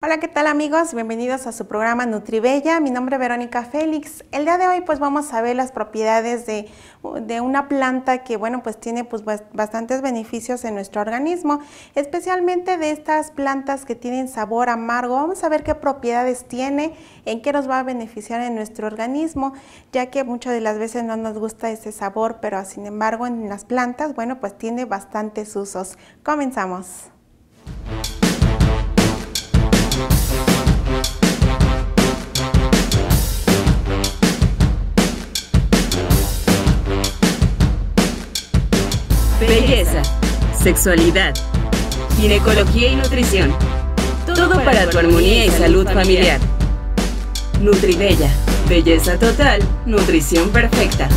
Hola, ¿qué tal amigos? Bienvenidos a su programa Nutribella. Mi nombre es Verónica Félix. El día de hoy pues vamos a ver las propiedades de, una planta que bueno pues tiene pues bastantes beneficios en nuestro organismo, especialmente de estas plantas que tienen sabor amargo. Vamos a ver qué propiedades tiene, en qué nos va a beneficiar en nuestro organismo, ya que muchas de las veces no nos gusta ese sabor, pero sin embargo en las plantas bueno pues tiene bastantes usos. Comenzamos. sexualidad, ginecología y nutrición. Todo para tu armonía y salud familiar. Nutribella, belleza total, nutrición perfecta.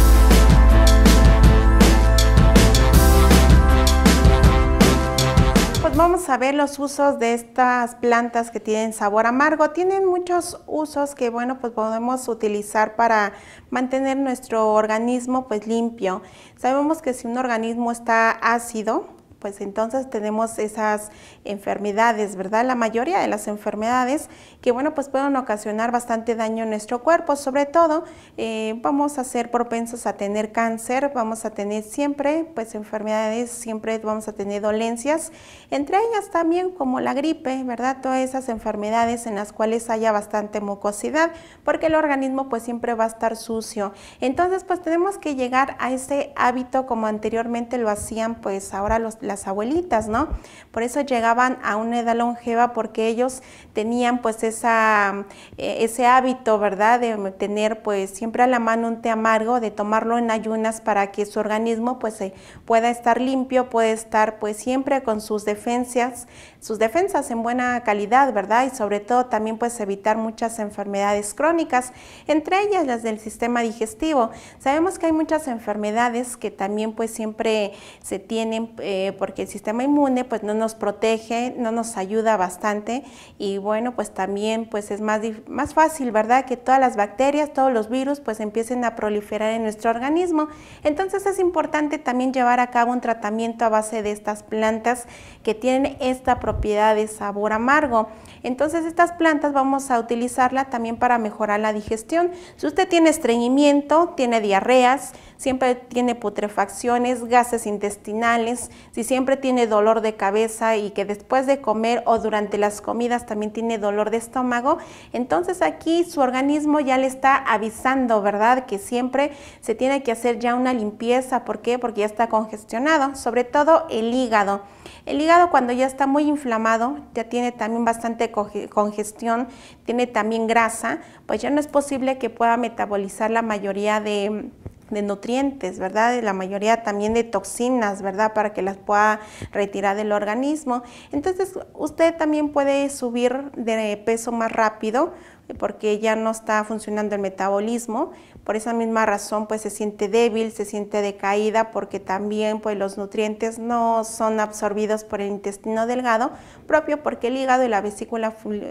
Pues vamos a ver los usos de estas plantas que tienen sabor amargo. Tienen muchos usos que, bueno, pues podemos utilizar para mantener nuestro organismo pues limpio. Sabemos que si un organismo está ácido, pues entonces tenemos esas enfermedades, ¿verdad? La mayoría de las enfermedades que, bueno, pues pueden ocasionar bastante daño en nuestro cuerpo, sobre todo eh, vamos a ser propensos a tener cáncer, vamos a tener siempre, pues enfermedades, siempre vamos a tener dolencias, entre ellas también como la gripe, ¿verdad? Todas esas enfermedades en las cuales haya bastante mucosidad, porque el organismo pues siempre va a estar sucio. Entonces, pues tenemos que llegar a ese hábito como anteriormente lo hacían, pues ahora los las abuelitas, ¿no? Por eso llegaban a una edad longeva porque ellos tenían pues esa, eh, ese hábito, ¿verdad? De tener pues siempre a la mano un té amargo, de tomarlo en ayunas para que su organismo pues pueda estar limpio, puede estar pues siempre con sus defensas, sus defensas en buena calidad, ¿verdad? Y sobre todo también pues evitar muchas enfermedades crónicas, entre ellas las del sistema digestivo. Sabemos que hay muchas enfermedades que también pues siempre se tienen eh, porque el sistema inmune pues no nos protege, no nos ayuda bastante y bueno, pues también pues es más, más fácil, ¿verdad? Que todas las bacterias, todos los virus pues empiecen a proliferar en nuestro organismo. Entonces es importante también llevar a cabo un tratamiento a base de estas plantas que tienen esta propiedad de sabor amargo. Entonces estas plantas vamos a utilizarla también para mejorar la digestión. Si usted tiene estreñimiento, tiene diarreas, siempre tiene putrefacciones, gases intestinales, si siempre tiene dolor de cabeza y que después de comer o durante las comidas también tiene dolor de estómago, entonces aquí su organismo ya le está avisando, ¿verdad? Que siempre se tiene que hacer ya una limpieza. ¿Por qué? Porque ya está congestionado, sobre todo el hígado. El hígado cuando ya está muy inflamado, ya tiene también bastante congestión, tiene también grasa, pues ya no es posible que pueda metabolizar la mayoría de de nutrientes, ¿verdad? la mayoría también de toxinas, ¿verdad? Para que las pueda retirar del organismo. Entonces, usted también puede subir de peso más rápido porque ya no está funcionando el metabolismo. Por esa misma razón, pues se siente débil, se siente decaída, porque también pues, los nutrientes no son absorbidos por el intestino delgado, propio porque el hígado y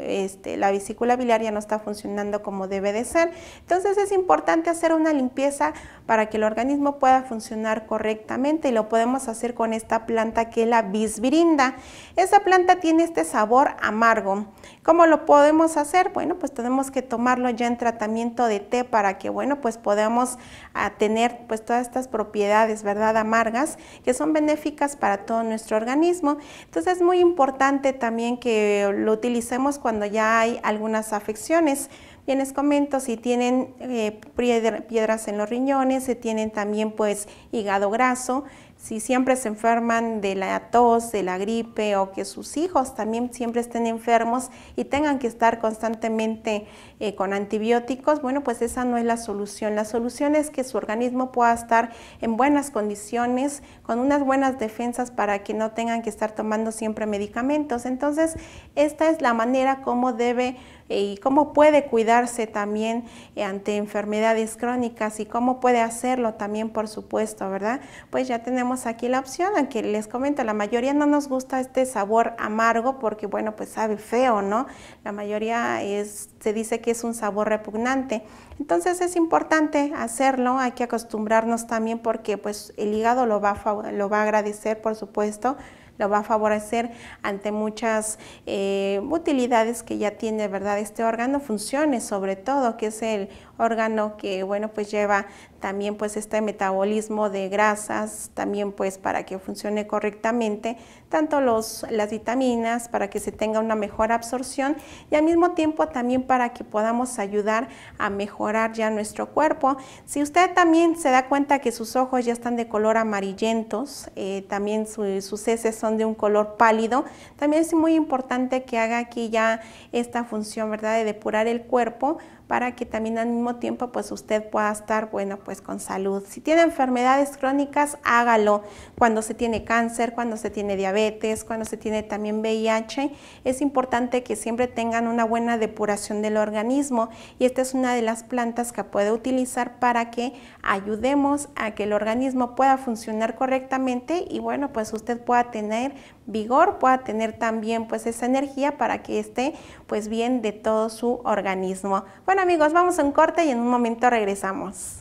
este, la vesícula, biliar ya no está funcionando como debe de ser. Entonces es importante hacer una limpieza para que el organismo pueda funcionar correctamente y lo podemos hacer con esta planta que es la bisbirinda. Esa planta tiene este sabor amargo. ¿Cómo lo podemos hacer? Bueno, pues tenemos que tomarlo ya en tratamiento de té para que, bueno, pues podamos ah, tener pues todas estas propiedades, ¿verdad? Amargas que son benéficas para todo nuestro organismo. Entonces es muy importante también que lo utilicemos cuando ya hay algunas afecciones. Bien, les comento si tienen eh, piedras en los riñones, si tienen también pues hígado graso, si siempre se enferman de la tos, de la gripe o que sus hijos también siempre estén enfermos y tengan que estar constantemente eh, con antibióticos, bueno, pues esa no es la solución. La solución es que su organismo pueda estar en buenas condiciones, con unas buenas defensas para que no tengan que estar tomando siempre medicamentos. Entonces, esta es la manera como debe y cómo puede cuidarse también eh, ante enfermedades crónicas y cómo puede hacerlo también, por supuesto, ¿verdad? Pues ya tenemos aquí la opción, aunque les comento, la mayoría no nos gusta este sabor amargo porque, bueno, pues sabe feo, ¿no? La mayoría es, se dice que es un sabor repugnante. Entonces es importante hacerlo, hay que acostumbrarnos también porque pues el hígado lo va, lo va a agradecer, por supuesto, lo va a favorecer ante muchas eh, utilidades que ya tiene, ¿verdad? Este órgano, funcione sobre todo, que es el órgano que bueno pues lleva también pues este metabolismo de grasas también pues para que funcione correctamente tanto los, las vitaminas para que se tenga una mejor absorción y al mismo tiempo también para que podamos ayudar a mejorar ya nuestro cuerpo si usted también se da cuenta que sus ojos ya están de color amarillentos eh, también sus heces son de un color pálido también es muy importante que haga aquí ya esta función verdad de depurar el cuerpo para que también al mismo tiempo pues usted pueda estar bueno pues con salud. Si tiene enfermedades crónicas, hágalo. Cuando se tiene cáncer, cuando se tiene diabetes, cuando se tiene también VIH, es importante que siempre tengan una buena depuración del organismo y esta es una de las plantas que puede utilizar para que ayudemos a que el organismo pueda funcionar correctamente y bueno pues usted pueda tener vigor, pueda tener también pues esa energía para que esté pues bien de todo su organismo. Bueno amigos, vamos a un corte y en un momento regresamos.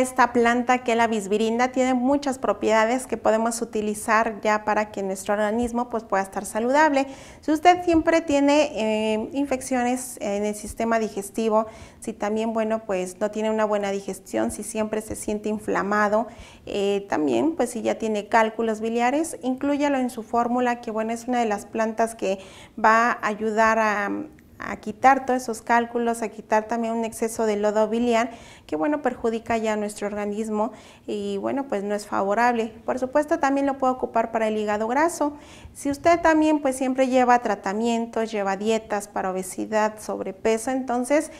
esta planta que es la bisbirinda tiene muchas propiedades que podemos utilizar ya para que nuestro organismo pues, pueda estar saludable. Si usted siempre tiene eh, infecciones en el sistema digestivo, si también bueno pues no tiene una buena digestión, si siempre se siente inflamado, eh, también pues si ya tiene cálculos biliares, incluyalo en su fórmula que bueno es una de las plantas que va a ayudar a a quitar todos esos cálculos, a quitar también un exceso de lodo biliar, que bueno, perjudica ya nuestro organismo y bueno, pues no es favorable. Por supuesto, también lo puede ocupar para el hígado graso. Si usted también pues siempre lleva tratamientos, lleva dietas para obesidad, sobrepeso, entonces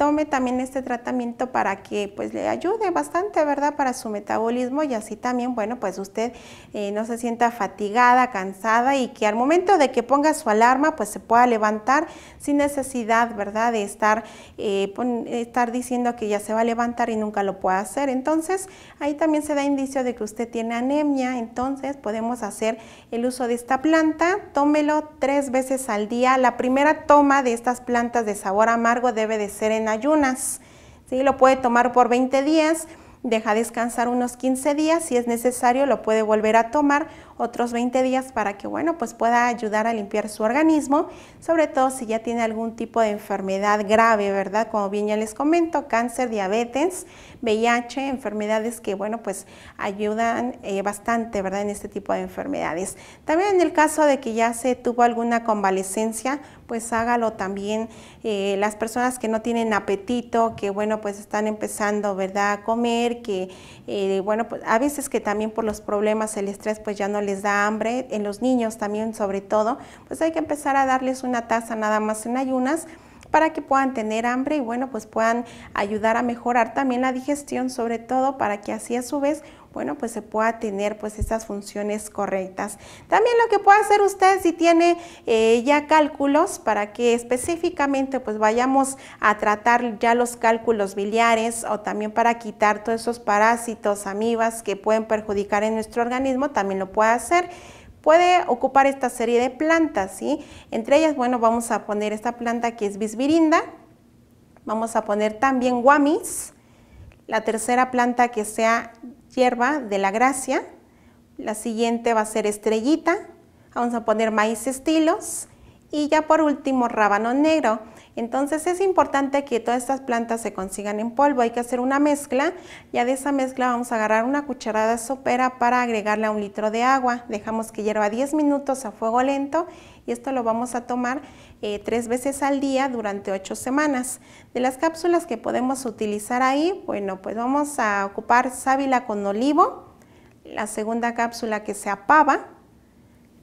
tome también este tratamiento para que pues le ayude bastante, ¿verdad? Para su metabolismo y así también, bueno, pues usted eh, no se sienta fatigada, cansada y que al momento de que ponga su alarma pues se pueda levantar sin necesidad, ¿verdad? De estar, eh, estar diciendo que ya se va a levantar y nunca lo puede hacer. Entonces ahí también se da indicio de que usted tiene anemia, entonces podemos hacer el uso de esta planta, tómelo tres veces al día. La primera toma de estas plantas de sabor amargo debe de ser en ayunas. si Lo puede tomar por 20 días, deja descansar unos 15 días, si es necesario lo puede volver a tomar otros 20 días para que bueno, pues pueda ayudar a limpiar su organismo, sobre todo si ya tiene algún tipo de enfermedad grave, ¿verdad? Como bien ya les comento, cáncer, diabetes, VIH, enfermedades que, bueno, pues ayudan eh, bastante, ¿verdad?, en este tipo de enfermedades. También en el caso de que ya se tuvo alguna convalecencia, pues hágalo también. Eh, las personas que no tienen apetito, que, bueno, pues están empezando, ¿verdad?, a comer, que, eh, bueno, pues a veces que también por los problemas, el estrés, pues ya no les da hambre. En los niños también, sobre todo, pues hay que empezar a darles una taza nada más en ayunas para que puedan tener hambre y bueno, pues puedan ayudar a mejorar también la digestión, sobre todo para que así a su vez bueno, pues se pueda tener pues esas funciones correctas. También lo que puede hacer usted si tiene eh, ya cálculos para que específicamente pues vayamos a tratar ya los cálculos biliares o también para quitar todos esos parásitos, amibas que pueden perjudicar en nuestro organismo, también lo puede hacer puede ocupar esta serie de plantas, ¿sí? Entre ellas, bueno, vamos a poner esta planta que es bisbirinda, vamos a poner también guamis, la tercera planta que sea hierba de la gracia, la siguiente va a ser estrellita, vamos a poner maíz estilos y ya por último rábano negro. Entonces es importante que todas estas plantas se consigan en polvo. Hay que hacer una mezcla. Ya de esa mezcla vamos a agarrar una cucharada sopera para agregarla a un litro de agua. Dejamos que hierva 10 minutos a fuego lento y esto lo vamos a tomar eh, tres veces al día durante 8 semanas. De las cápsulas que podemos utilizar ahí, bueno, pues vamos a ocupar sábila con olivo, la segunda cápsula que se apava.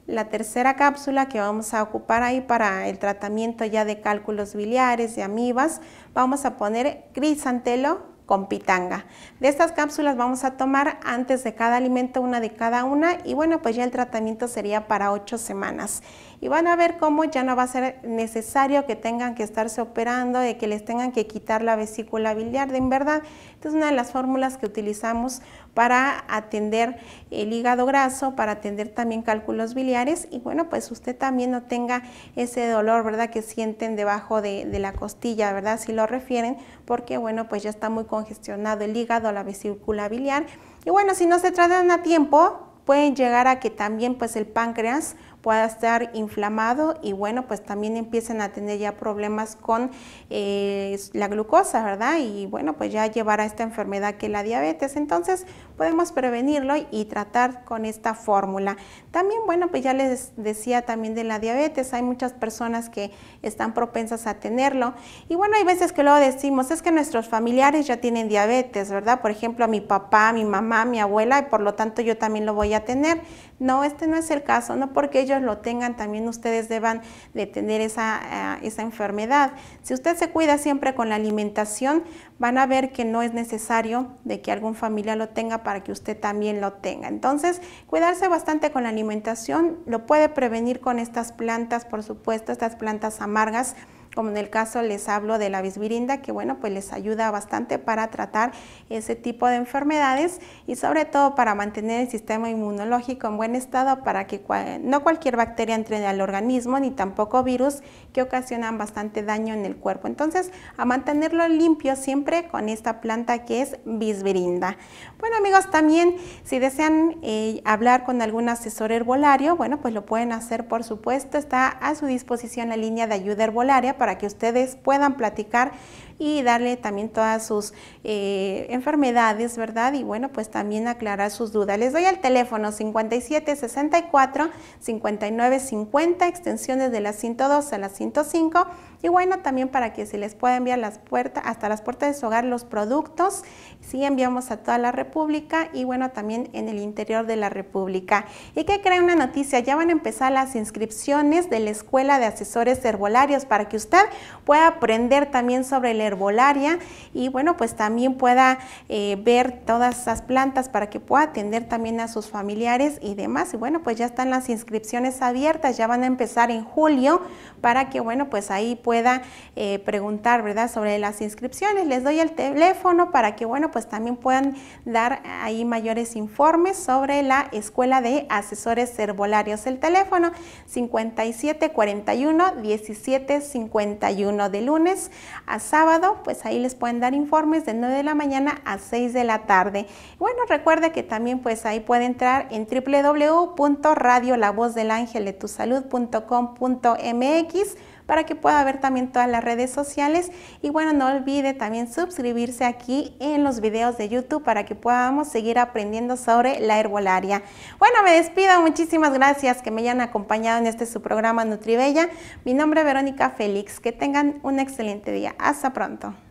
La tercera cápsula que vamos a ocupar ahí para el tratamiento ya de cálculos biliares, y amibas, vamos a poner crisantelo con pitanga. De estas cápsulas vamos a tomar antes de cada alimento una de cada una y bueno, pues ya el tratamiento sería para ocho semanas y van a ver cómo ya no va a ser necesario que tengan que estarse operando, de que les tengan que quitar la vesícula biliar, de en verdad. Esta es una de las fórmulas que utilizamos para atender el hígado graso, para atender también cálculos biliares y bueno, pues usted también no tenga ese dolor, ¿verdad? Que sienten debajo de, de la costilla, ¿verdad? Si lo refieren, porque bueno, pues ya está muy congestionado el hígado, la vesícula biliar. Y bueno, si no se tratan a tiempo, pueden llegar a que también pues el páncreas pueda estar inflamado y bueno pues también empiecen a tener ya problemas con eh, la glucosa verdad y bueno pues ya llevar a esta enfermedad que es la diabetes entonces podemos prevenirlo y tratar con esta fórmula. También, bueno, pues ya les decía también de la diabetes, hay muchas personas que están propensas a tenerlo. Y bueno, hay veces que luego decimos, es que nuestros familiares ya tienen diabetes, ¿verdad? Por ejemplo, a mi papá, mi mamá, mi abuela, y por lo tanto yo también lo voy a tener. No, este no es el caso, no porque ellos lo tengan, también ustedes deban de tener esa, ah, esa enfermedad. Si usted se cuida siempre con la alimentación, van a ver que no es necesario de que algún familiar lo tenga para que usted también lo tenga. Entonces, cuidarse bastante con la alimentación, lo puede prevenir con estas plantas, por supuesto, estas plantas amargas como en el caso les hablo de la bisbirinda, que bueno, pues les ayuda bastante para tratar ese tipo de enfermedades y sobre todo para mantener el sistema inmunológico en buen estado para que no cualquier bacteria entre al organismo ni tampoco virus que ocasionan bastante daño en el cuerpo. Entonces, a mantenerlo limpio siempre con esta planta que es bisbirinda. Bueno amigos, también si desean eh, hablar con algún asesor herbolario, bueno, pues lo pueden hacer por supuesto, está a su disposición la línea de ayuda herbolaria para que ustedes puedan platicar y darle también todas sus eh, enfermedades, ¿verdad? Y bueno, pues también aclarar sus dudas. Les doy el teléfono 5764 5950, extensiones de la 102 a la 105. Y bueno, también para que se les pueda enviar las puertas, hasta las puertas de su hogar los productos. Sí, enviamos a toda la República y bueno, también en el interior de la República. ¿Y que crea una noticia? Ya van a empezar las inscripciones de la Escuela de Asesores Herbolarios para que usted pueda aprender también sobre el herbolaria y bueno, pues también pueda eh, ver todas esas plantas para que pueda atender también a sus familiares y demás. Y bueno, pues ya están las inscripciones abiertas, ya van a empezar en julio para que bueno, pues ahí pueda eh, preguntar, ¿verdad? Sobre las inscripciones. Les doy el teléfono para que bueno, pues también puedan dar ahí mayores informes sobre la Escuela de Asesores Herbolarios. El teléfono 5741 1751 de lunes a sábado pues ahí les pueden dar informes de 9 de la mañana a 6 de la tarde. Bueno, recuerda que también pues ahí puede entrar en salud.com.mx para que pueda ver también todas las redes sociales. Y bueno, no olvide también suscribirse aquí en los videos de YouTube para que podamos seguir aprendiendo sobre la herbolaria. Bueno, me despido. Muchísimas gracias que me hayan acompañado en este su programa Nutribella. Mi nombre es Verónica Félix. Que tengan un excelente día. Hasta pronto.